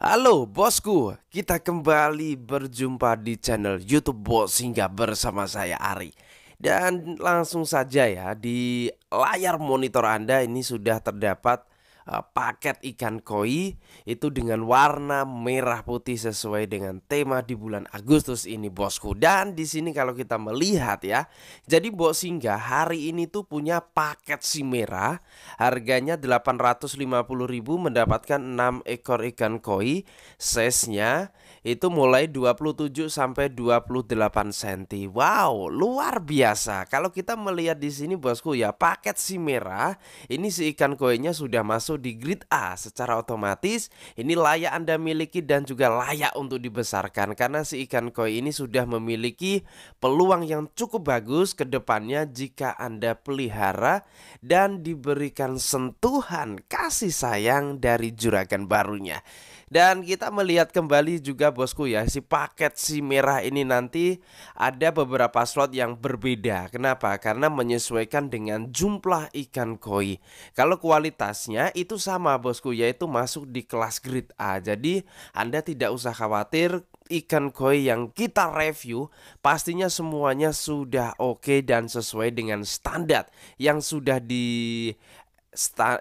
Halo bosku, kita kembali berjumpa di channel YouTube Bos Singgah bersama saya Ari. Dan langsung saja ya di layar monitor Anda ini sudah terdapat Eh, paket ikan koi itu dengan warna merah putih sesuai dengan tema di bulan Agustus ini bosku dan di sini kalau kita melihat ya jadi bos Singgah hari ini tuh punya paket si merah harganya 850.000 mendapatkan 6 ekor ikan koi size-nya itu mulai 27 sampai 28 cm. Wow, luar biasa. Kalau kita melihat di sini bosku ya, paket si merah ini si ikan koinnya sudah masuk di grid A secara otomatis. Ini layak Anda miliki dan juga layak untuk dibesarkan karena si ikan koi ini sudah memiliki peluang yang cukup bagus ke depannya jika Anda pelihara dan diberikan sentuhan kasih sayang dari juragan barunya. Dan kita melihat kembali juga bosku ya si paket si merah ini nanti ada beberapa slot yang berbeda. Kenapa? Karena menyesuaikan dengan jumlah ikan koi. Kalau kualitasnya itu sama bosku yaitu masuk di kelas grid A. Jadi Anda tidak usah khawatir ikan koi yang kita review pastinya semuanya sudah oke okay dan sesuai dengan standar yang sudah di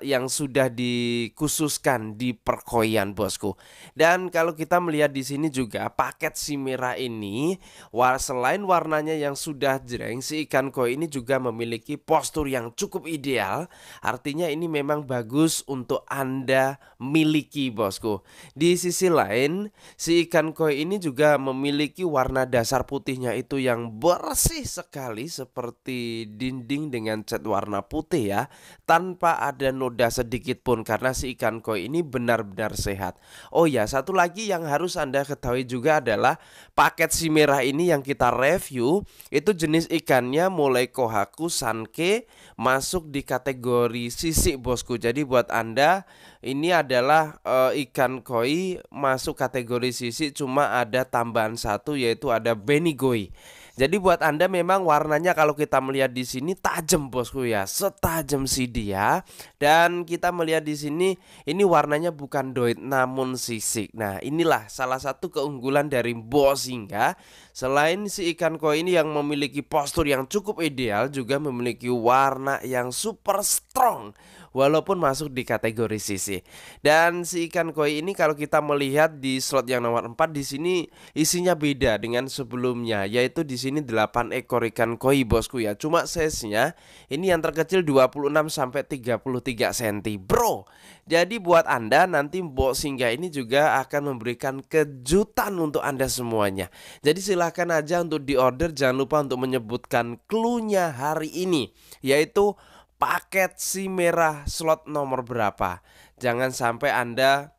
yang sudah dikhususkan di perkoian bosku. Dan kalau kita melihat di sini juga paket si merah ini war selain warnanya yang sudah jreng si ikan koi ini juga memiliki postur yang cukup ideal. Artinya ini memang bagus untuk Anda miliki bosku. Di sisi lain si ikan koi ini juga memiliki warna dasar putihnya itu yang bersih sekali seperti dinding dengan cat warna putih ya. Tanpa ada noda sedikit pun karena si ikan koi ini benar-benar sehat. Oh ya, satu lagi yang harus Anda ketahui juga adalah paket si merah ini yang kita review itu jenis ikannya mulai kohaku, sanke masuk di kategori sisik bosku. Jadi buat Anda ini adalah e, ikan koi masuk kategori sisik cuma ada tambahan satu yaitu ada benigoi. Jadi buat Anda memang warnanya kalau kita melihat di sini tajam bosku ya, setajam si dia Dan kita melihat di sini ini warnanya bukan doit namun sisik. Nah, inilah salah satu keunggulan dari Bosinga. Selain si ikan koi ini yang memiliki postur yang cukup ideal juga memiliki warna yang super strong walaupun masuk di kategori sisi. Dan si ikan koi ini kalau kita melihat di slot yang nomor 4 di sini isinya beda dengan sebelumnya yaitu di sini 8 ekor ikan koi bosku ya. Cuma size-nya ini yang terkecil 26 sampai 33 cm, Bro. Jadi buat Anda nanti Mbok Singa ini juga akan memberikan kejutan untuk Anda semuanya. Jadi silahkan aja untuk di order jangan lupa untuk menyebutkan klunya hari ini yaitu paket si merah slot nomor berapa. Jangan sampai Anda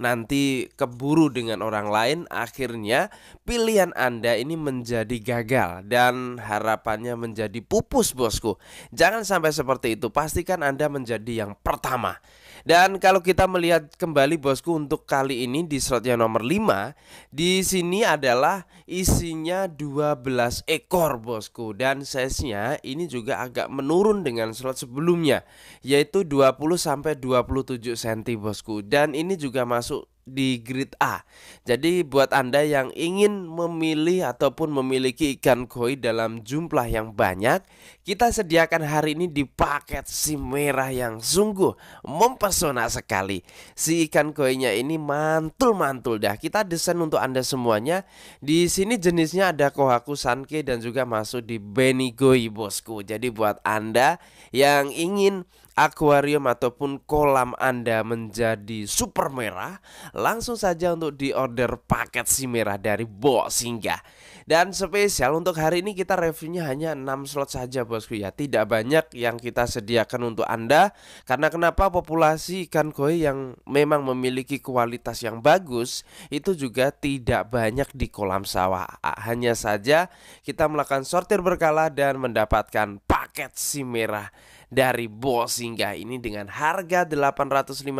nanti keburu dengan orang lain, akhirnya pilihan Anda ini menjadi gagal dan harapannya menjadi pupus, bosku. Jangan sampai seperti itu, pastikan Anda menjadi yang pertama. Dan kalau kita melihat kembali bosku untuk kali ini di slot yang nomor 5, di sini adalah isinya 12 ekor bosku dan size-nya ini juga agak menurun dengan slot sebelumnya yaitu 20 sampai 27 cm bosku dan ini juga masuk masuk di grid A. Jadi buat Anda yang ingin memilih ataupun memiliki ikan koi dalam jumlah yang banyak, kita sediakan hari ini di paket si merah yang sungguh mempesona sekali. Si ikan koinya ini mantul-mantul dah. Kita desain untuk Anda semuanya. Di sini jenisnya ada Kohaku Sanke dan juga masuk di Benigoi bosku. Jadi buat Anda yang ingin akuarium ataupun kolam Anda menjadi super merah langsung saja untuk di order paket si merah dari Bos Singgah. Dan spesial untuk hari ini kita reviewnya hanya 6 slot saja bosku ya Tidak banyak yang kita sediakan untuk Anda Karena kenapa populasi ikan koi yang memang memiliki kualitas yang bagus Itu juga tidak banyak di kolam sawah ah, Hanya saja kita melakukan sortir berkala dan mendapatkan paket si merah dari bos singgah ini dengan harga 850.000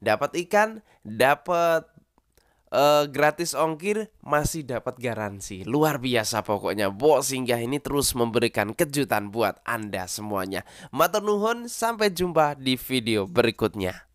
dapat ikan, dapat uh, gratis ongkir masih dapat garansi. Luar biasa pokoknya. Bo singgah ini terus memberikan kejutan buat Anda semuanya. Matur nuhun, sampai jumpa di video berikutnya.